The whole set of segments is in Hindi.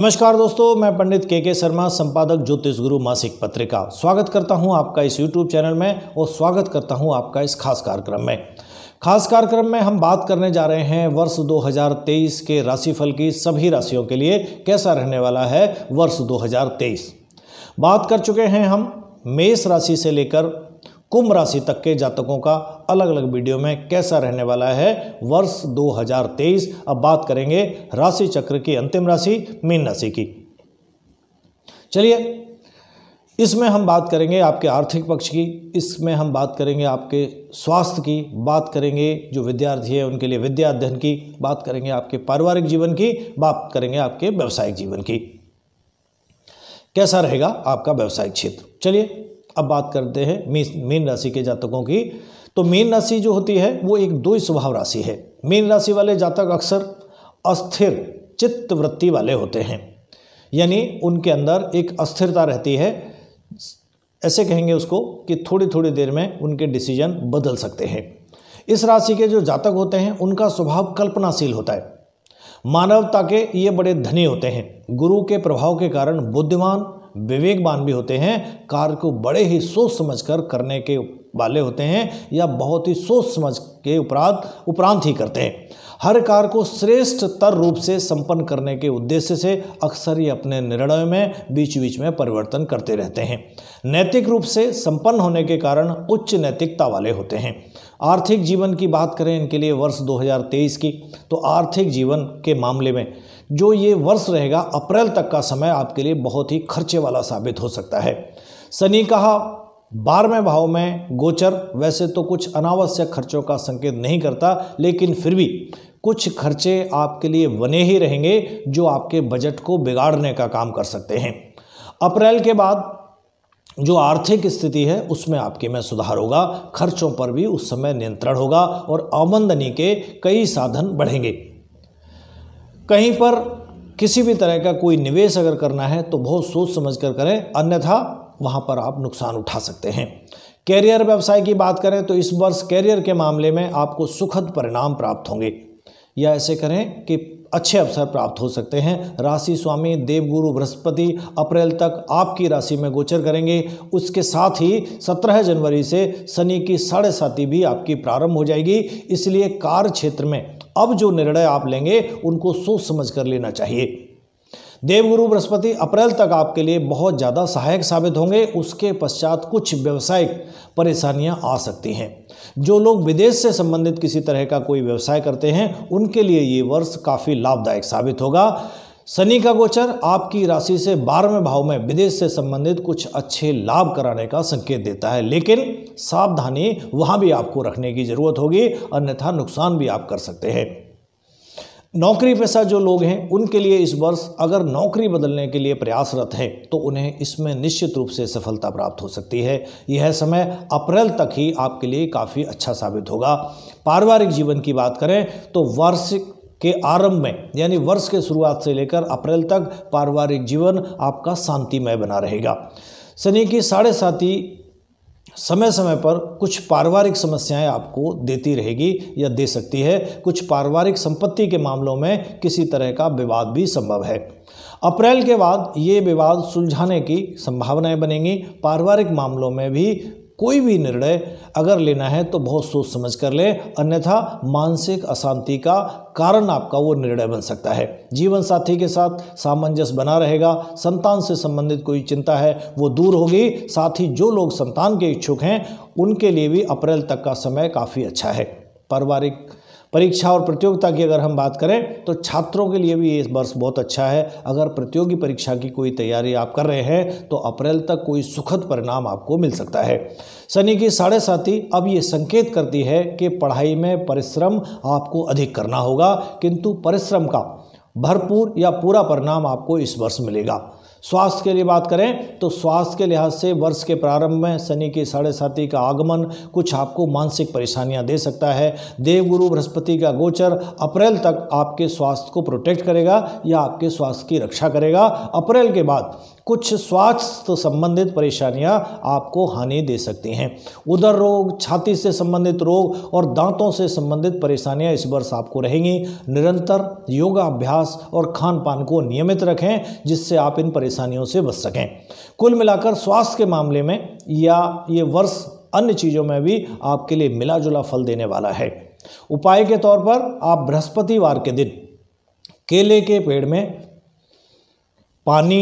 नमस्कार दोस्तों मैं पंडित के के शर्मा संपादक ज्योतिष गुरु मासिक पत्रिका स्वागत करता हूं आपका इस यूट्यूब चैनल में और स्वागत करता हूं आपका इस खास कार्यक्रम में खास कार्यक्रम में हम बात करने जा रहे हैं वर्ष 2023 के राशिफल की सभी राशियों के लिए कैसा रहने वाला है वर्ष 2023 बात कर चुके हैं हम मेष राशि से लेकर कुंभ राशि तक के जातकों का अलग अलग वीडियो में कैसा रहने वाला है वर्ष 2023 अब बात करेंगे राशि चक्र की अंतिम राशि मीन राशि की चलिए इसमें हम बात करेंगे आपके आर्थिक पक्ष की इसमें हम बात करेंगे आपके स्वास्थ्य की बात करेंगे जो विद्यार्थी है उनके लिए विद्या अध्ययन की बात करेंगे आपके पारिवारिक जीवन की बात करेंगे आपके व्यावसायिक जीवन की कैसा रहेगा आपका व्यावसायिक क्षेत्र चलिए अब बात करते हैं मीन मीन राशि के जातकों की तो मीन राशि जो होती है वो एक दो स्वभाव राशि है मीन राशि वाले जातक अक्सर अस्थिर चित्त वृत्ति वाले होते हैं यानी उनके अंदर एक अस्थिरता रहती है ऐसे कहेंगे उसको कि थोड़ी थोड़ी देर में उनके डिसीजन बदल सकते हैं इस राशि के जो जातक होते हैं उनका स्वभाव कल्पनाशील होता है मानवता के ये बड़े धनी होते हैं गुरु के प्रभाव के कारण बुद्धिमान विवेकवान भी होते हैं कार्य को बड़े ही सोच समझ कर करने के वाले होते हैं या बहुत ही सोच समझ के उपरांत उपरांत ही करते हैं हर कार्य को श्रेष्ठ तर रूप से संपन्न करने के उद्देश्य से अक्सर ही अपने निर्णयों में बीच बीच में परिवर्तन करते रहते हैं नैतिक रूप से संपन्न होने के कारण उच्च नैतिकता वाले होते हैं आर्थिक जीवन की बात करें इनके लिए वर्ष 2023 की तो आर्थिक जीवन के मामले में जो ये वर्ष रहेगा अप्रैल तक का समय आपके लिए बहुत ही खर्चे वाला साबित हो सकता है शनि कहा बारहवें भाव में गोचर वैसे तो कुछ अनावश्यक खर्चों का संकेत नहीं करता लेकिन फिर भी कुछ खर्चे आपके लिए बने ही रहेंगे जो आपके बजट को बिगाड़ने का काम कर सकते हैं अप्रैल के बाद जो आर्थिक स्थिति है उसमें आपके में सुधार होगा खर्चों पर भी उस समय नियंत्रण होगा और आमंदनी के कई साधन बढ़ेंगे कहीं पर किसी भी तरह का कोई निवेश अगर करना है तो बहुत सोच समझ कर करें अन्यथा वहाँ पर आप नुकसान उठा सकते हैं कैरियर व्यवसाय की बात करें तो इस वर्ष कैरियर के मामले में आपको सुखद परिणाम प्राप्त होंगे या ऐसे करें कि अच्छे अवसर प्राप्त हो सकते हैं राशि स्वामी देवगुरु बृहस्पति अप्रैल तक आपकी राशि में गोचर करेंगे उसके साथ ही 17 जनवरी से शनि की साढ़े साथी भी आपकी प्रारंभ हो जाएगी इसलिए कार्य क्षेत्र में अब जो निर्णय आप लेंगे उनको सोच समझ कर लेना चाहिए देवगुरु बृहस्पति अप्रैल तक आपके लिए बहुत ज़्यादा सहायक साबित होंगे उसके पश्चात कुछ व्यवसायिक परेशानियां आ सकती हैं जो लोग विदेश से संबंधित किसी तरह का कोई व्यवसाय करते हैं उनके लिए ये वर्ष काफ़ी लाभदायक साबित होगा शनि का गोचर आपकी राशि से बारहवें भाव में विदेश से संबंधित कुछ अच्छे लाभ कराने का संकेत देता है लेकिन सावधानी वहाँ भी आपको रखने की ज़रूरत होगी अन्यथा नुकसान भी आप कर सकते हैं नौकरी पैसा जो लोग हैं उनके लिए इस वर्ष अगर नौकरी बदलने के लिए प्रयासरत हैं तो उन्हें इसमें निश्चित रूप से सफलता प्राप्त हो सकती है यह समय अप्रैल तक ही आपके लिए काफ़ी अच्छा साबित होगा पारिवारिक जीवन की बात करें तो वर्ष के आरंभ में यानी वर्ष के शुरुआत से लेकर अप्रैल तक पारिवारिक जीवन आपका शांतिमय बना रहेगा शनि की साढ़े साथी समय समय पर कुछ पारिवारिक समस्याएं आपको देती रहेगी या दे सकती है कुछ पारिवारिक संपत्ति के मामलों में किसी तरह का विवाद भी संभव है अप्रैल के बाद ये विवाद सुलझाने की संभावनाएं बनेंगी पारिवारिक मामलों में भी कोई भी निर्णय अगर लेना है तो बहुत सोच समझ कर लें अन्यथा मानसिक अशांति का कारण आपका वो निर्णय बन सकता है जीवन साथी के साथ सामंजस्य बना रहेगा संतान से संबंधित कोई चिंता है वो दूर होगी साथ ही जो लोग संतान के इच्छुक हैं उनके लिए भी अप्रैल तक का समय काफ़ी अच्छा है पारिवारिक परीक्षा और प्रतियोगिता की अगर हम बात करें तो छात्रों के लिए भी इस वर्ष बहुत अच्छा है अगर प्रतियोगी परीक्षा की कोई तैयारी आप कर रहे हैं तो अप्रैल तक कोई सुखद परिणाम आपको मिल सकता है शनि की साढ़े साथी अब ये संकेत करती है कि पढ़ाई में परिश्रम आपको अधिक करना होगा किंतु परिश्रम का भरपूर या पूरा परिणाम आपको इस वर्ष मिलेगा स्वास्थ्य के लिए बात करें तो स्वास्थ्य के लिहाज से वर्ष के प्रारंभ में शनि के साढ़े साथी का आगमन कुछ आपको मानसिक परेशानियां दे सकता है देवगुरु बृहस्पति का गोचर अप्रैल तक आपके स्वास्थ्य को प्रोटेक्ट करेगा या आपके स्वास्थ्य की रक्षा करेगा अप्रैल के बाद कुछ स्वास्थ्य संबंधित परेशानियां आपको हानि दे सकती हैं उदर रोग छाती से संबंधित रोग और दांतों से संबंधित परेशानियां इस वर्ष आपको रहेंगी निरंतर योगाभ्यास और खान पान को नियमित रखें जिससे आप इन परेशानियों से बच सकें कुल मिलाकर स्वास्थ्य के मामले में या ये वर्ष अन्य चीज़ों में भी आपके लिए मिला जुला फल देने वाला है उपाय के तौर पर आप बृहस्पतिवार के दिन केले के पेड़ में पानी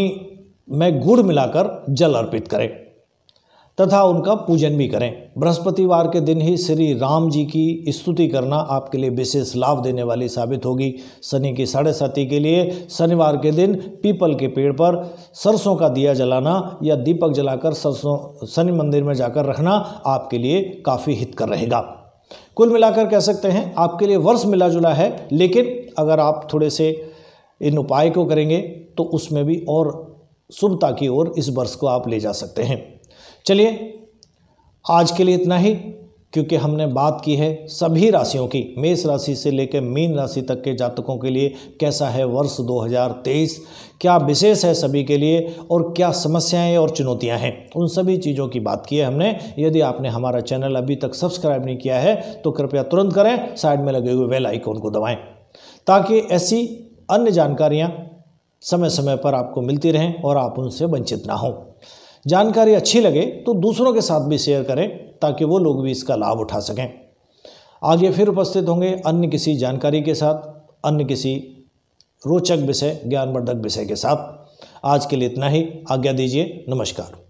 में गुड़ मिलाकर जल अर्पित करें तथा उनका पूजन भी करें बृहस्पतिवार के दिन ही श्री राम जी की स्तुति करना आपके लिए विशेष लाभ देने वाली साबित होगी शनि की साढ़े साथी के लिए शनिवार के दिन पीपल के पेड़ पर सरसों का दिया जलाना या दीपक जलाकर सरसों शनि मंदिर में जाकर रखना आपके लिए काफ़ी हितकर रहेगा कुल मिलाकर कह सकते हैं आपके लिए वर्ष मिला जुला है लेकिन अगर आप थोड़े से इन उपाय को करेंगे तो उसमें भी और शुभता की ओर इस वर्ष को आप ले जा सकते हैं चलिए आज के लिए इतना ही क्योंकि हमने बात की है सभी राशियों की मेष राशि से लेकर मीन राशि तक के जातकों के लिए कैसा है वर्ष 2023 क्या विशेष है सभी के लिए और क्या समस्याएं और चुनौतियां हैं उन सभी चीज़ों की बात की है हमने यदि आपने हमारा चैनल अभी तक सब्सक्राइब नहीं किया है तो कृपया तुरंत करें साइड में लगे हुए वेल आइकॉन को दबाएं ताकि ऐसी अन्य जानकारियाँ समय समय पर आपको मिलती रहें और आप उनसे वंचित ना हों जानकारी अच्छी लगे तो दूसरों के साथ भी शेयर करें ताकि वो लोग भी इसका लाभ उठा सकें आगे फिर उपस्थित होंगे अन्य किसी जानकारी के साथ अन्य किसी रोचक विषय ज्ञानवर्धक विषय के साथ आज के लिए इतना ही आज्ञा दीजिए नमस्कार